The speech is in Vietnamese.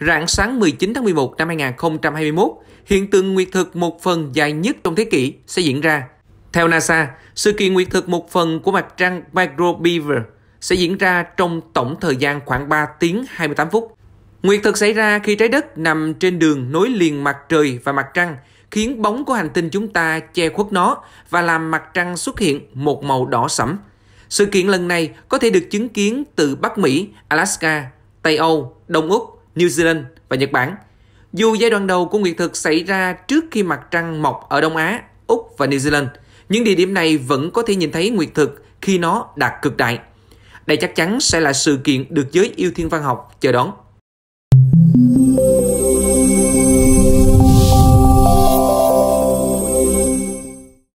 Rạng sáng 19 tháng 11 năm 2021, hiện tượng nguyệt thực một phần dài nhất trong thế kỷ sẽ diễn ra. Theo NASA, sự kiện nguyệt thực một phần của mặt trăng Micro Beaver sẽ diễn ra trong tổng thời gian khoảng 3 tiếng 28 phút. Nguyệt thực xảy ra khi trái đất nằm trên đường nối liền mặt trời và mặt trăng, khiến bóng của hành tinh chúng ta che khuất nó và làm mặt trăng xuất hiện một màu đỏ sẫm. Sự kiện lần này có thể được chứng kiến từ Bắc Mỹ, Alaska, Tây Âu, Đông Úc, New Zealand và Nhật Bản. Dù giai đoạn đầu của nguyệt thực xảy ra trước khi mặt trăng mọc ở Đông Á, Úc và New Zealand, những địa điểm này vẫn có thể nhìn thấy nguyệt thực khi nó đạt cực đại. Đây chắc chắn sẽ là sự kiện được giới yêu thiên văn học chờ đón.